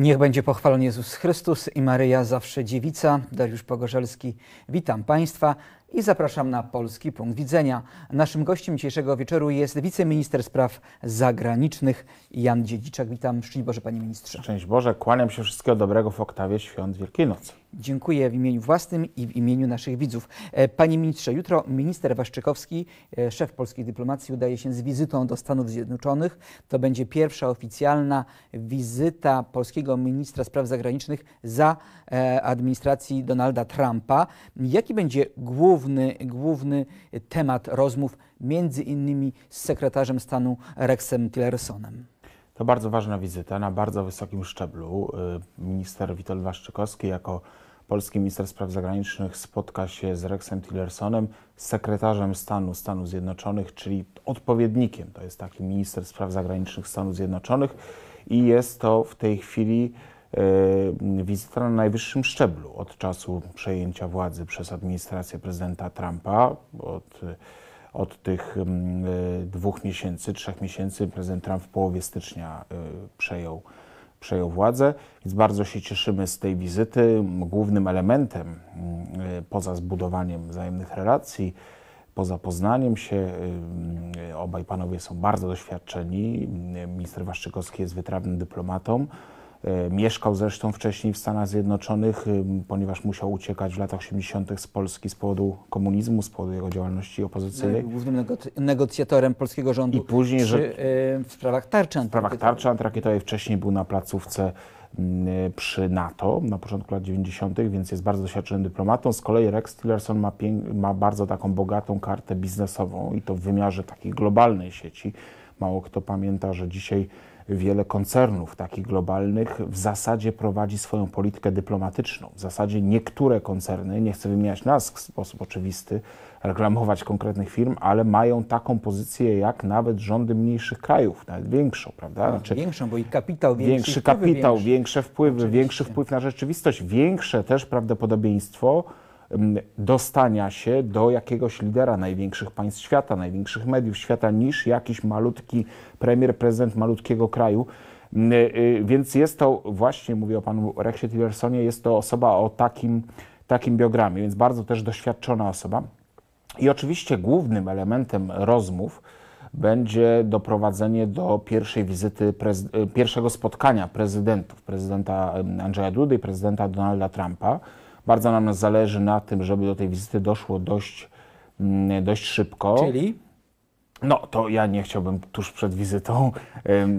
Niech będzie pochwalony Jezus Chrystus i Maryja zawsze dziewica. Dariusz Pogorzelski, witam Państwa i zapraszam na polski punkt widzenia. Naszym gościem dzisiejszego wieczoru jest wiceminister spraw zagranicznych Jan Dziedziczak. Witam, szczęść Boże, panie ministrze. Szczęść Boże, kłaniam się wszystkiego dobrego w oktawie świąt Wielkiej Nocy. Dziękuję w imieniu własnym i w imieniu naszych widzów. E, panie ministrze, jutro minister Waszczykowski, e, szef polskiej dyplomacji, udaje się z wizytą do Stanów Zjednoczonych. To będzie pierwsza oficjalna wizyta polskiego ministra spraw zagranicznych za e, administracji Donalda Trumpa. Jaki będzie główny główny, główny temat rozmów, między innymi z sekretarzem stanu Rexem Tillersonem. To bardzo ważna wizyta na bardzo wysokim szczeblu. Y, minister Witold Waszczykowski jako polski minister spraw zagranicznych spotka się z Rexem Tillersonem, sekretarzem stanu Stanów Zjednoczonych, czyli odpowiednikiem. To jest taki minister spraw zagranicznych Stanów Zjednoczonych i jest to w tej chwili E, wizyta na najwyższym szczeblu od czasu przejęcia władzy przez administrację prezydenta Trumpa, od, od tych mm, e, dwóch miesięcy, trzech miesięcy. Prezydent Trump w połowie stycznia e, przejął, przejął władzę, więc bardzo się cieszymy z tej wizyty. Głównym elementem, mm, poza zbudowaniem wzajemnych relacji, poza poznaniem się. Obaj panowie są bardzo doświadczeni. Minister Waszczykowski jest wytrawnym dyplomatą. E, mieszkał zresztą wcześniej w Stanach Zjednoczonych, y, ponieważ musiał uciekać w latach 80. z Polski z powodu komunizmu, z powodu jego działalności opozycyjnej. Był no, głównym negocjatorem polskiego rządu I później, przy, że, y, w sprawach tarczy antyrakietowej. W sprawach tarczy antyrakietowej wcześniej był na placówce mm, y, przy NATO na początku lat 90., więc jest bardzo doświadczonym dyplomatą. Z kolei Rex Tillerson ma, ma bardzo taką bogatą kartę biznesową i to w wymiarze takiej globalnej sieci. Mało kto pamięta, że dzisiaj wiele koncernów takich globalnych w zasadzie prowadzi swoją politykę dyplomatyczną. W zasadzie niektóre koncerny, nie chcę wymieniać nazw w sposób oczywisty, reklamować konkretnych firm, ale mają taką pozycję jak nawet rządy mniejszych krajów, nawet większą, prawda? Znaczy, większą, bo i kapitał większy. Większy kapitał, większe wpływy, Oczywiście. większy wpływ na rzeczywistość, większe też prawdopodobieństwo, dostania się do jakiegoś lidera największych państw świata, największych mediów świata, niż jakiś malutki premier, prezydent malutkiego kraju. Y, więc jest to, właśnie mówię o panu Rexie Tillersonie, jest to osoba o takim, takim biogramie, więc bardzo też doświadczona osoba. I oczywiście głównym elementem rozmów będzie doprowadzenie do pierwszej wizyty, y, pierwszego spotkania prezydentów, prezydenta Andrzeja Dudy i prezydenta Donalda Trumpa bardzo nam zależy na tym, żeby do tej wizyty doszło dość, mm, dość szybko. Czyli? No, to ja nie chciałbym tuż przed wizytą.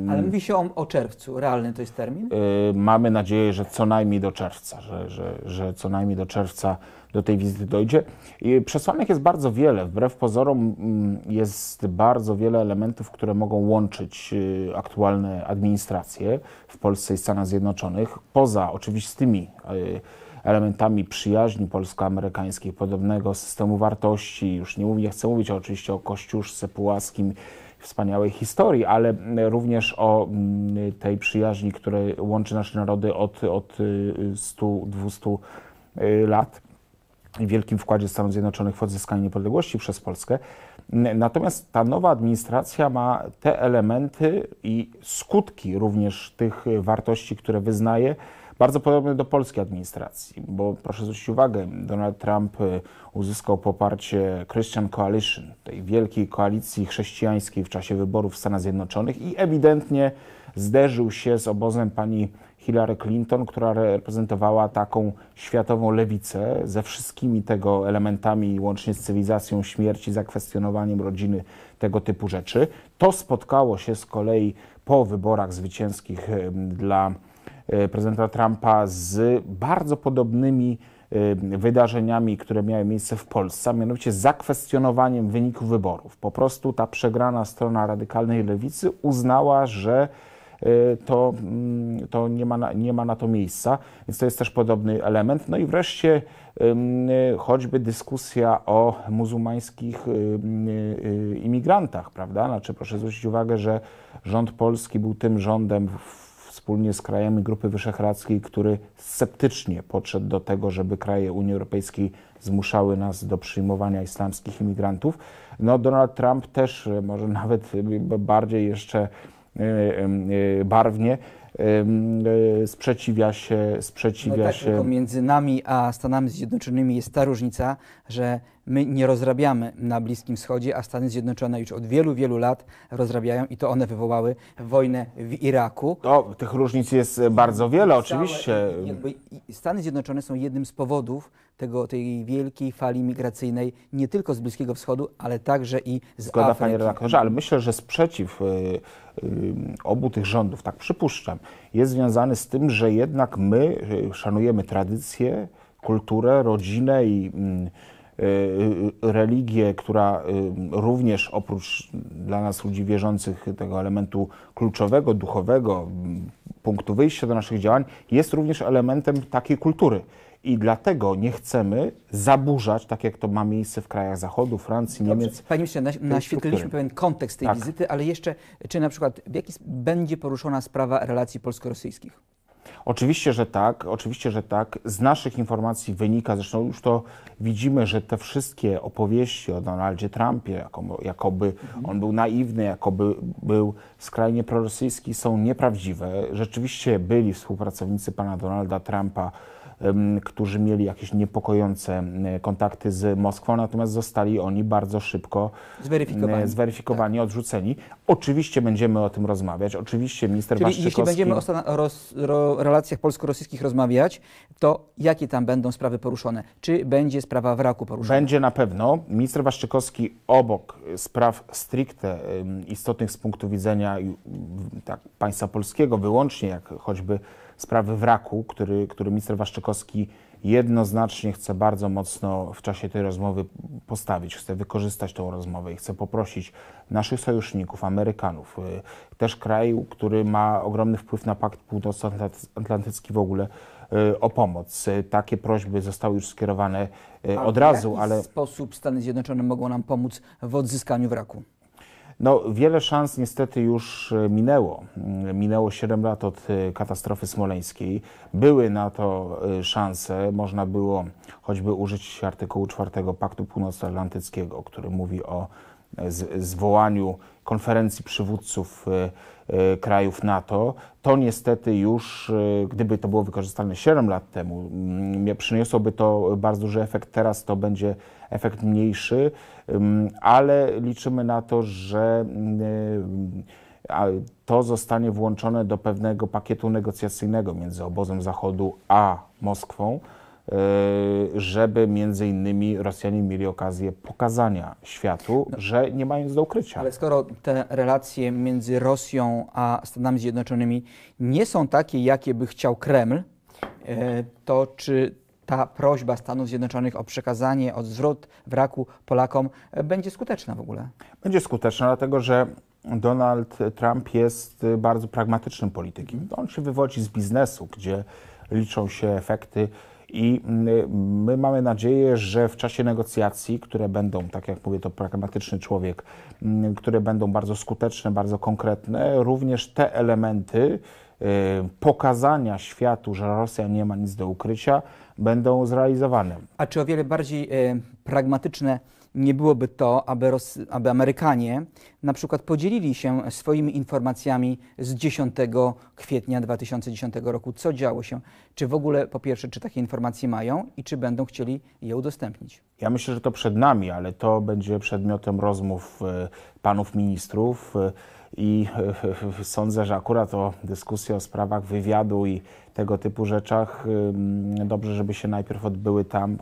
Ale mówi się o, o czerwcu. Realny to jest termin? Y, mamy nadzieję, że co najmniej do czerwca, że, że, że co najmniej do czerwca do tej wizyty dojdzie. I przesłanek jest bardzo wiele. Wbrew pozorom mm, jest bardzo wiele elementów, które mogą łączyć y, aktualne administracje w Polsce i Stanach Zjednoczonych, poza oczywiście tymi. Y, elementami przyjaźni polsko-amerykańskiej, podobnego systemu wartości. Już nie, mówię, nie chcę mówić oczywiście o Kościuszce Pułaskim, wspaniałej historii, ale również o mm, tej przyjaźni, która łączy nasze narody od, od 100-200 y, y, lat wielkim wkładzie Stanów Zjednoczonych w odzyskanie niepodległości przez Polskę. Natomiast ta nowa administracja ma te elementy i skutki również tych wartości, które wyznaje, bardzo podobny do polskiej administracji, bo proszę zwrócić uwagę, Donald Trump y, uzyskał poparcie Christian Coalition, tej wielkiej koalicji chrześcijańskiej w czasie wyborów w Stanach Zjednoczonych i ewidentnie zderzył się z obozem pani Hillary Clinton, która reprezentowała taką światową lewicę ze wszystkimi tego elementami, łącznie z cywilizacją śmierci, zakwestionowaniem rodziny, tego typu rzeczy. To spotkało się z kolei po wyborach zwycięskich dla E, prezydenta Trumpa z bardzo podobnymi e, wydarzeniami, które miały miejsce w Polsce, a mianowicie zakwestionowaniem wyników wyborów. Po prostu ta przegrana strona radykalnej lewicy uznała, że e, to, mm, to nie, ma na, nie ma na to miejsca, więc to jest też podobny element. No i wreszcie choćby dyskusja o muzułmańskich imigrantach, prawda? Znaczy proszę zwrócić uwagę, że rząd polski był tym rządem w wspólnie z krajami Grupy Wyszehradzkiej, który sceptycznie podszedł do tego, żeby kraje Unii Europejskiej zmuszały nas do przyjmowania islamskich imigrantów. No, Donald Trump też, e, może nawet e, bardziej jeszcze e, barwnie, sprzeciwia się. Sprzeciwia no tak, się. Tylko między nami a Stanami Zjednoczonymi jest ta różnica, że My nie rozrabiamy na Bliskim Wschodzie, a Stany Zjednoczone już od wielu, wielu lat rozrabiają i to one wywołały wojnę w Iraku. To tych różnic jest e, bardzo wiele, oczywiście. Stany Zjednoczone są jednym z powodów tego, tej wielkiej fali migracyjnej nie tylko z Bliskiego Wschodu, ale także i z Zgoda, Afryki. panie redaktorze, ale myślę, że sprzeciw e, e, obu tych rządów, tak przypuszczam, jest związany z tym, że jednak my szanujemy tradycję, kulturę, rodzinę i mm, Y, y, y, religię, która również oprócz dla nas ludzi wierzących tego elementu kluczowego, duchowego, mm, punktu wyjścia do naszych działań, jest również elementem takiej kultury. I dlatego nie chcemy zaburzać, tak jak to ma miejsce w krajach Zachodu, Francji, Niemiec. Panie ministrze, naświetliliśmy pewien kontekst tej tak. wizyty, ale jeszcze, czy na przykład w jaki będzie poruszona sprawa relacji polsko-rosyjskich? Oczywiście, że tak, oczywiście, że tak. Z naszych informacji wynika, zresztą już to widzimy, że te wszystkie opowieści o Donaldzie Trumpie, jakoby on był naiwny, jakoby był skrajnie prorosyjski, są nieprawdziwe. Rzeczywiście byli współpracownicy pana Donalda Trumpa, którzy mieli jakieś niepokojące kontakty z Moskwą, natomiast zostali oni bardzo szybko zweryfikowani, zweryfikowani tak. odrzuceni. Oczywiście będziemy o tym rozmawiać, oczywiście minister Czyli Waszczykowski... jeśli będziemy o roz, ro, relacjach polsko-rosyjskich rozmawiać, to jakie tam będą sprawy poruszone? Czy będzie sprawa wraku poruszona? Będzie na pewno. Minister Waszczykowski obok spraw stricte istotnych z punktu widzenia tak, państwa polskiego wyłącznie, jak choćby sprawy wraku, który, który minister Waszczykowski jednoznacznie chce bardzo mocno w czasie tej rozmowy postawić, chce wykorzystać tą rozmowę i chce poprosić naszych sojuszników, Amerykanów, y, też kraju, który ma ogromny wpływ na Pakt Północnoatlantycki w ogóle, y, o pomoc. Y, takie prośby zostały już skierowane od razu, w ale. W sposób Stany Zjednoczone mogą nam pomóc w odzyskaniu wraku. No, wiele szans niestety już e, minęło. Mm, minęło 7 lat od e, katastrofy smoleńskiej. Były na to e, szanse. Można było choćby użyć artykułu 4 Paktu Północnoatlantyckiego, który mówi o zwołaniu konferencji przywódców y, y, krajów NATO, to niestety już, y, gdyby to było wykorzystane 7 lat temu, mm, przyniosłoby to bardzo duży efekt. Teraz to będzie efekt mniejszy, ale liczymy na to, że to zostanie włączone do pewnego pakietu negocjacyjnego między obozem Zachodu a Moskwą E, żeby między innymi Rosjanie mieli okazję pokazania światu, no. że nie mają nic do ukrycia. Ale skoro te relacje między Rosją a Stanami Zjednoczonymi nie są takie, jakie by chciał Kreml, e, to czy ta prośba Stanów Zjednoczonych o przekazanie, o zwrot wraku Polakom będzie skuteczna w ogóle? Będzie skuteczna, dlatego że Donald Trump jest bardzo pragmatycznym politykiem. On się wywodzi z biznesu, gdzie liczą się efekty i mm, my mamy nadzieję, że w czasie negocjacji, które będą, tak jak mówię, to pragmatyczny człowiek, mm, które będą bardzo skuteczne, bardzo konkretne, również te elementy y, pokazania światu, że Rosja nie ma nic do ukrycia, będą zrealizowane. A czy o wiele bardziej y, pragmatyczne nie byłoby to, aby, Ros aby Amerykanie na przykład podzielili się swoimi informacjami z 10 kwietnia 2010 roku, co działo się, czy w ogóle po pierwsze, czy takie informacje mają i czy będą chcieli je udostępnić? Ja myślę, że to przed nami, ale to będzie przedmiotem rozmów y, panów ministrów. Y, i sądzę, że akurat o dyskusję o sprawach wywiadu i tego typu rzeczach. Dobrze, żeby się najpierw odbyły tam.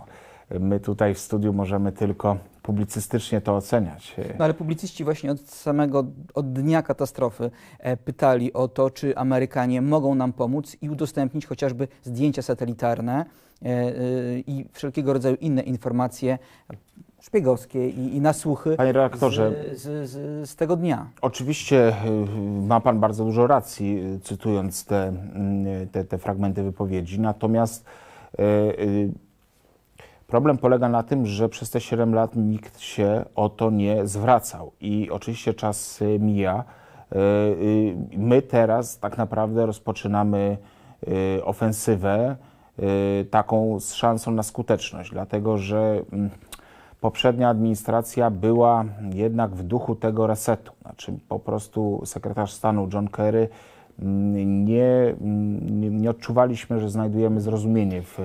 My tutaj w studiu możemy tylko publicystycznie to oceniać. No ale publicyści właśnie od samego od dnia katastrofy e, pytali o to, czy Amerykanie mogą nam pomóc i udostępnić chociażby zdjęcia satelitarne e, e, i wszelkiego rodzaju inne informacje szpiegowskie i, i nasłuchy Panie redaktorze, z, z, z, z, tego dnia. Oczywiście y, ma Pan bardzo dużo racji, y, cytując te, mm, te, te fragmenty wypowiedzi. Natomiast y, problem polega na tym, że przez te 7 lat nikt się o to nie zwracał. I oczywiście czas mija. My teraz tak naprawdę rozpoczynamy ofensywę taką z szansą na skuteczność, dlatego że mm, poprzednia administracja była jednak w duchu tego resetu. Znaczy po prostu sekretarz stanu John Kerry mm, nie, mm, nie odczuwaliśmy, że znajdujemy zrozumienie w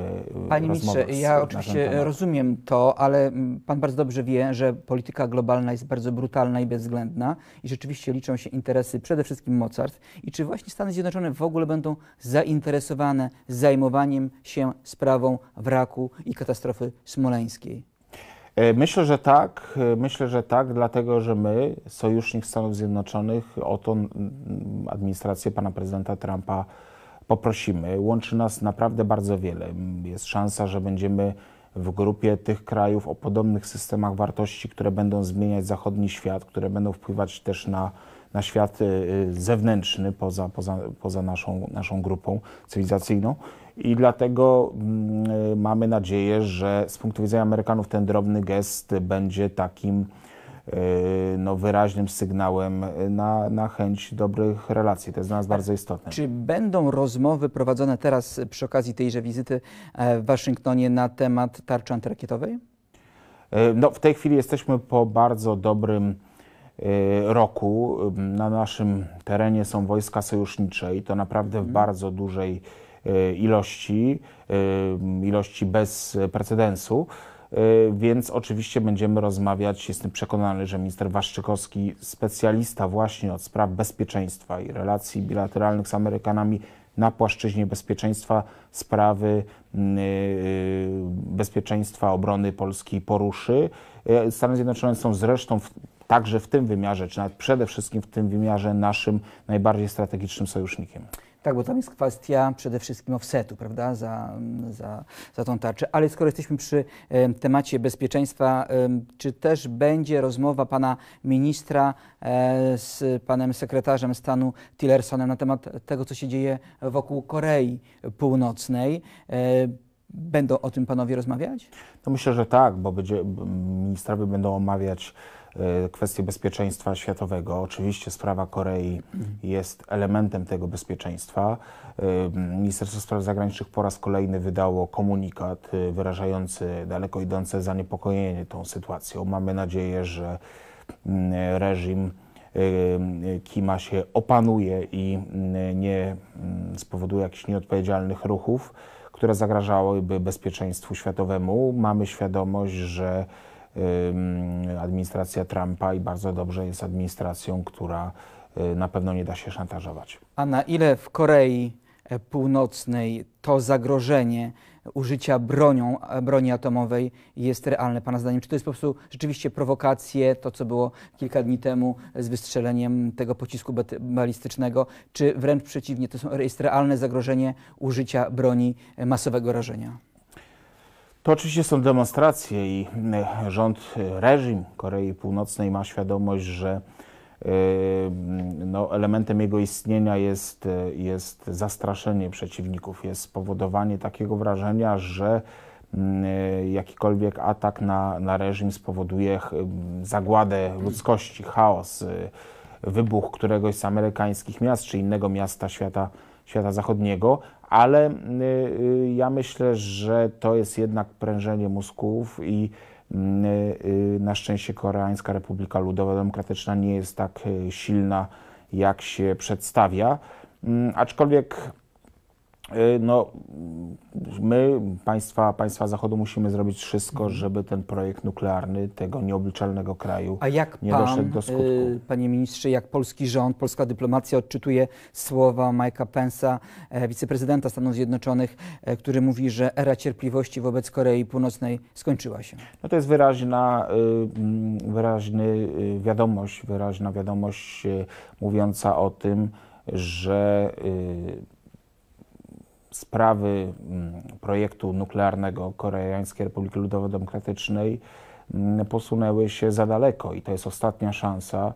Panie ministrze, ja oczywiście rozumiem to, ale mm, pan bardzo dobrze wie, że polityka globalna jest bardzo brutalna i bezwzględna i rzeczywiście liczą się interesy przede wszystkim mocarstw. I czy właśnie Stany Zjednoczone w ogóle będą zainteresowane zajmowaniem się sprawą wraku i katastrofy smoleńskiej? E, myślę, że tak. E, myślę, że tak, dlatego że my, sojusznik Stanów Zjednoczonych, o to administrację pana prezydenta Trumpa poprosimy. Łączy nas naprawdę bardzo wiele. Jest szansa, że będziemy w grupie tych krajów o podobnych systemach wartości, które będą zmieniać zachodni świat, które będą wpływać też na, na świat e, zewnętrzny, poza, poza, poza naszą, naszą grupą cywilizacyjną i dlatego mm, mamy nadzieję, że z punktu widzenia Amerykanów ten drobny gest będzie takim e, no, wyraźnym sygnałem na, na chęć dobrych relacji. To jest dla nas bardzo istotne. Czy będą rozmowy prowadzone teraz przy okazji tejże wizyty e, w Waszyngtonie na temat tarczy antyrakietowej? E, no, w tej chwili jesteśmy po bardzo dobrym roku. Na naszym terenie są wojska sojusznicze i to naprawdę w mhm. bardzo dużej Y, ilości, y, ilości bez precedensu. Y, więc oczywiście będziemy rozmawiać, jestem przekonany, że minister Waszczykowski, specjalista właśnie od spraw bezpieczeństwa i relacji bilateralnych z Amerykanami, na płaszczyźnie bezpieczeństwa sprawy yy, bezpieczeństwa obrony Polski poruszy. Stany Zjednoczone są zresztą w, także w tym wymiarze, czy nawet przede wszystkim w tym wymiarze naszym najbardziej strategicznym sojusznikiem. Tak, bo tam jest kwestia przede wszystkim offsetu, prawda, za, za, za tą tarczę. Ale skoro jesteśmy przy e, temacie bezpieczeństwa, e, czy też będzie rozmowa pana ministra e, z panem sekretarzem stanu Tillersonem na temat tego, co się dzieje wokół Korei Północnej? E, będą o tym panowie rozmawiać? No myślę, że tak, bo będzie, ministrowie będą omawiać E, kwestie bezpieczeństwa światowego. Oczywiście sprawa Korei jest elementem tego bezpieczeństwa. E, Ministerstwo Spraw Zagranicznych po raz kolejny wydało komunikat e, wyrażający daleko idące zaniepokojenie tą sytuacją. Mamy nadzieję, że mm, reżim Kima się opanuje i mm, nie mm, spowoduje jakichś nieodpowiedzialnych ruchów, które zagrażałyby bezpieczeństwu światowemu. Mamy świadomość, że administracja Trumpa i bardzo dobrze jest administracją, która y, na pewno nie da się szantażować. A na ile w Korei e, Północnej to zagrożenie użycia bronią, e, broni atomowej jest realne, Pana zdaniem? Czy to jest po prostu rzeczywiście prowokacje, to co było kilka dni temu z wystrzeleniem tego pocisku balistycznego, czy wręcz przeciwnie, to jest realne zagrożenie użycia broni e, masowego rażenia? To oczywiście są demonstracje i e, rząd, e, reżim Korei Północnej ma świadomość, że e, no, elementem jego istnienia jest, jest zastraszenie przeciwników, jest spowodowanie takiego wrażenia, że jakikolwiek atak na, na reżim spowoduje zagładę ludzkości, chaos, wybuch któregoś z amerykańskich miast czy innego miasta świata, świata zachodniego ale y, y, ja myślę, że to jest jednak prężenie mózgów i mm, y, na szczęście Koreańska Republika Ludowa Demokratyczna nie jest tak silna, jak się przedstawia. Mm, aczkolwiek Y, no, my, państwa, państwa Zachodu, musimy zrobić wszystko, mhm. żeby ten projekt nuklearny tego nieobliczalnego kraju A jak nie pan, doszedł do y, skutku. Panie ministrze, jak polski rząd, polska dyplomacja odczytuje słowa Mike'a Pence'a, e, wiceprezydenta Stanów Zjednoczonych, e, który mówi, że era cierpliwości wobec Korei Północnej skończyła się? No to jest wyraźna, y, mm, wyraźny wiadomość, wyraźna wiadomość mówiąca o tym, że sprawy mm, projektu nuklearnego Koreańskiej Republiki Ludowo-Demokratycznej mm, posunęły się za daleko i to jest ostatnia szansa,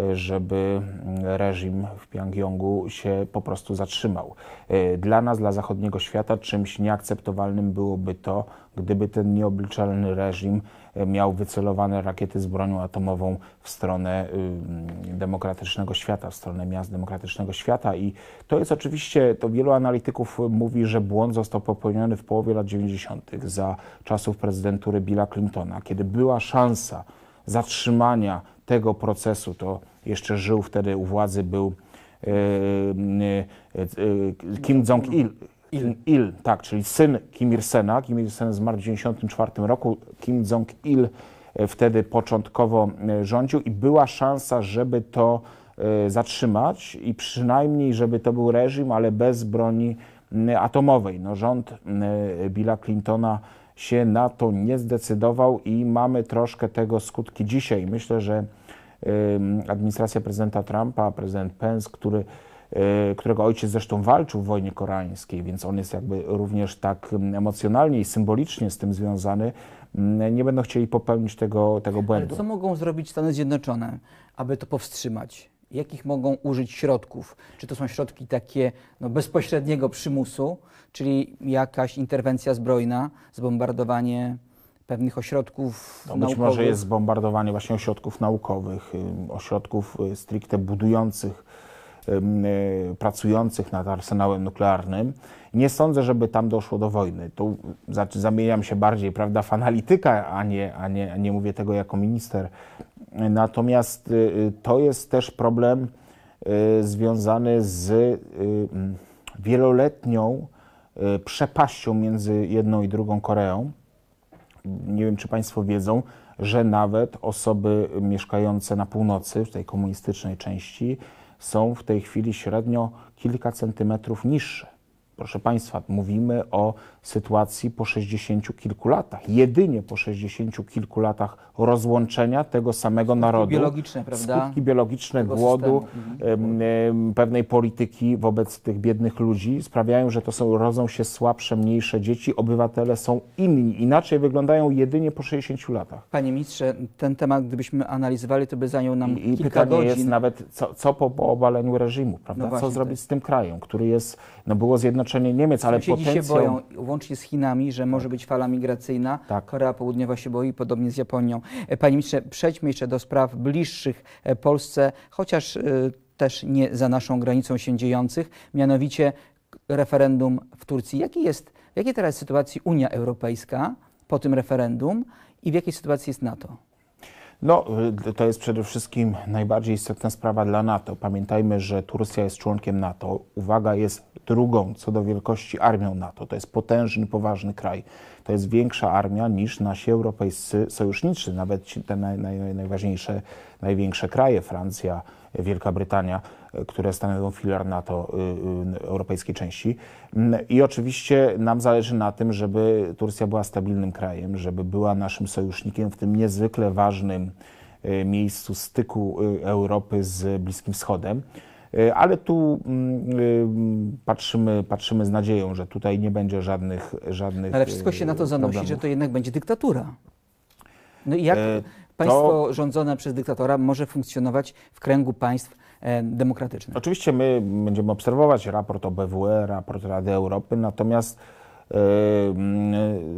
e, żeby mm, reżim w Pyongyangu się po prostu zatrzymał. E, dla nas, dla zachodniego świata, czymś nieakceptowalnym byłoby to, gdyby ten nieobliczalny reżim miał wycelowane rakiety z bronią atomową w stronę y, demokratycznego świata, w stronę miast demokratycznego świata. I to jest oczywiście, to wielu analityków mówi, że błąd został popełniony w połowie lat 90. za czasów prezydentury Billa Clintona, kiedy była szansa zatrzymania tego procesu, to jeszcze żył wtedy u władzy, był y, y, Kim Jong-il, Il. Il, tak, czyli syn Kim Il-sena. Kim Il-sen zmarł w 1994 roku. Kim Jong-il e, wtedy początkowo e, rządził i była szansa, żeby to e, zatrzymać i przynajmniej, żeby to był reżim, ale bez broni atomowej. No, rząd Billa Clintona się na to nie zdecydował i mamy troszkę tego skutki dzisiaj. Myślę, że administracja prezydenta Trumpa, prezydent Pence, który E, którego ojciec zresztą walczył w wojnie koreańskiej, więc on jest jakby również tak mm, emocjonalnie i symbolicznie z tym związany, mm, nie będą chcieli popełnić tego, tego błędu. Ale co mogą zrobić Stany Zjednoczone, aby to powstrzymać? Jakich mogą użyć środków? Czy to są środki takie no, bezpośredniego przymusu, czyli jakaś interwencja zbrojna, zbombardowanie pewnych ośrodków no, Być naukowych. może jest zbombardowanie właśnie ośrodków naukowych, ośrodków y, stricte budujących E, pracujących nad arsenałem nuklearnym. Nie sądzę, żeby tam doszło do wojny. Tu znaczy zamieniam się bardziej prawda, w analityka, a nie, a nie, a nie mówię tego jako minister. Natomiast y, y, to jest też problem y, związany z mm, wieloletnią przepaścią między jedną i drugą Koreą. Nie wiem, czy Państwo wiedzą, że nawet osoby mieszkające na północy, w tej komunistycznej części, są w tej chwili średnio kilka centymetrów niższe. Proszę Państwa, mówimy o sytuacji po 60 kilku latach, jedynie po 60 kilku latach rozłączenia tego samego skutki narodu. Biologiczne, prawda? Skutki biologiczne tego głodu, mhm. pewnej polityki wobec tych biednych ludzi sprawiają, że to są, rodzą się słabsze, mniejsze dzieci, obywatele są inni, inaczej wyglądają jedynie po 60 latach. Panie ministrze, ten temat gdybyśmy analizowali, to by zajął nam I, kilka pytanie godzin. jest nawet, co, co po, po, obaleniu reżimu, no prawda? No co zrobić z tym krajem, który jest, no było zjednoczenie Niemiec, ale potencjał... się boją łącznie z Chinami, że może tak. być fala migracyjna. Tak. Korea Południowa się boi, podobnie z Japonią. E, panie ministrze, przejdźmy jeszcze do spraw bliższych e, Polsce, chociaż e, też nie za naszą granicą się dziejących, mianowicie referendum w Turcji. Jaki jest, w jakiej teraz sytuacji Unia Europejska po tym referendum i w jakiej sytuacji jest NATO? No, to jest przede wszystkim najbardziej istotna sprawa dla NATO. Pamiętajmy, że Turcja jest członkiem NATO. Uwaga, jest drugą co do wielkości armią NATO. To jest potężny, poważny kraj. To jest większa armia niż nasi europejscy sojusznicy, nawet te naj, naj, najważniejsze, największe kraje, Francja, Wielka Brytania, e, które stanowią filar NATO y, y, europejskiej części. Mm, I oczywiście nam zależy na tym, żeby Turcja była stabilnym krajem, żeby była naszym sojusznikiem w tym niezwykle ważnym y, miejscu styku y, Europy z Bliskim Wschodem. E, ale tu mm, y, patrzymy, patrzymy z nadzieją, że tutaj nie będzie żadnych. żadnych Ale wszystko się na to e, zanosi, problemów. że to jednak będzie dyktatura. No i jak e, państwo to... rządzone przez dyktatora może funkcjonować w kręgu państw e, demokratycznych? Oczywiście my będziemy obserwować raport OBWE, raport Rady Europy, natomiast mm,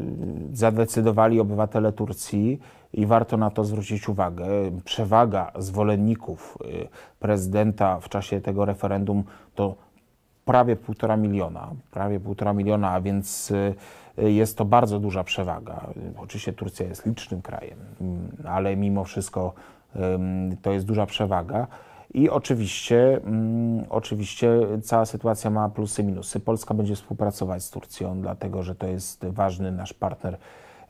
zadecydowali obywatele Turcji, i warto na to zwrócić uwagę. Przewaga zwolenników y, prezydenta w czasie tego referendum to prawie półtora miliona, prawie półtora miliona, a więc y, y, jest to bardzo duża przewaga. Oczywiście Turcja jest licznym krajem, mm, ale mimo wszystko to jest duża przewaga. I oczywiście, mm, oczywiście cała sytuacja ma plusy i minusy. Polska będzie współpracować z Turcją, dlatego że to jest ważny nasz partner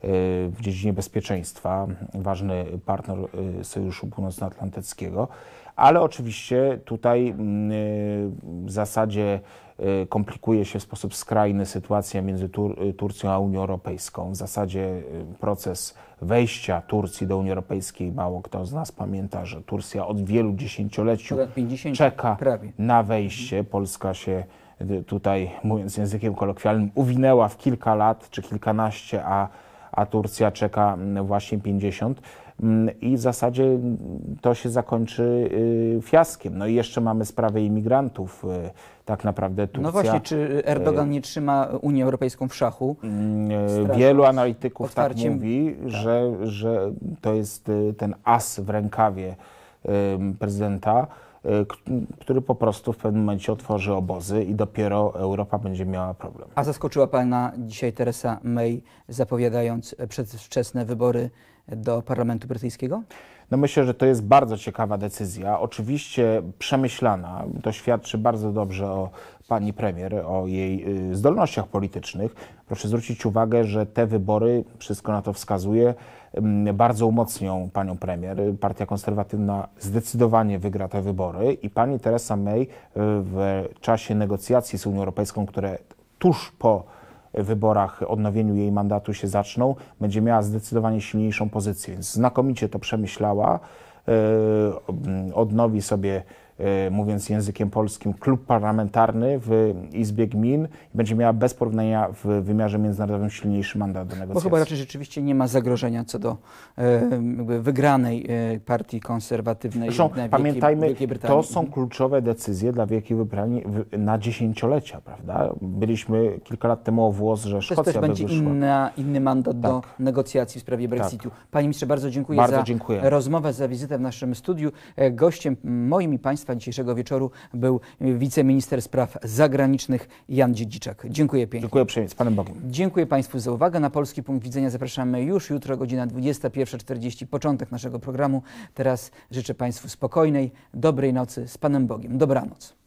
Y, w dziedzinie bezpieczeństwa, ważny partner y, Sojuszu Północnoatlantyckiego, ale oczywiście tutaj mm, y, w zasadzie komplikuje się w sposób skrajny sytuacja między Tur Turcją a Unią Europejską. W zasadzie proces wejścia Turcji do Unii Europejskiej, mało kto z nas pamięta, że Turcja od wielu dziesięcioleci czeka prawie. na wejście. Polska się tutaj, mówiąc językiem kolokwialnym, uwinęła w kilka lat czy kilkanaście, a a Turcja czeka mm, właśnie 50 mm, i w zasadzie mm, to się zakończy y, fiaskiem. No i jeszcze mamy sprawę imigrantów. Y, tak naprawdę no Turcja... No właśnie, czy y, Erdogan nie trzyma Unię Europejską w szachu? wielu analityków tak otwarciem. tak mówi, Że, że to jest ten as w rękawie prezydenta E, który po prostu w pewnym momencie otworzy obozy i dopiero Europa będzie miała problem. A zaskoczyła Pana dzisiaj Teresa May zapowiadając przedwczesne wybory do Parlamentu Brytyjskiego? No myślę, że to jest bardzo ciekawa decyzja, oczywiście przemyślana. To świadczy bardzo dobrze o pani premier, o jej y, zdolnościach politycznych. Proszę zwrócić uwagę, że te wybory, wszystko na to wskazuje, mm, bardzo umocnią panią premier. Partia Konserwatywna zdecydowanie wygra te wybory i pani Theresa May y, w czasie negocjacji z Unią Europejską, które tuż po wyborach, odnowieniu jej mandatu się zaczną, będzie miała zdecydowanie silniejszą pozycję. Więc znakomicie to przemyślała, y, mm, odnowi sobie E, mówiąc językiem polskim, klub parlamentarny w Izbie Gmin będzie miała bez porównania w wymiarze międzynarodowym silniejszy mandat do negocjacji. Bo chyba raczej rzeczywiście nie ma zagrożenia co do e, wygranej e, partii konserwatywnej Zresztą, Wielkiej, pamiętajmy, Wielkiej Brytanii. To są kluczowe decyzje dla Wielkiej Brytanii na dziesięciolecia, prawda? Byliśmy kilka lat temu o włos, że Szkocja To też będzie inna, inny mandat tak. do negocjacji w sprawie tak. Brexitu. Tak. Panie ministrze, bardzo dziękuję bardzo za dziękuję. rozmowę, za wizytę w naszym studiu. E, gościem moim i państwa Państwa dzisiejszego wieczoru był wiceminister spraw zagranicznych Jan Dziedziczak. Dziękuję pięknie. Dziękuję uprzejmie. Z Panem Bogiem. Dziękuję Państwu za uwagę. Na polski punkt widzenia zapraszamy już jutro godzina 21.40, początek naszego programu. Teraz życzę Państwu spokojnej, dobrej nocy z Panem Bogiem. Dobranoc.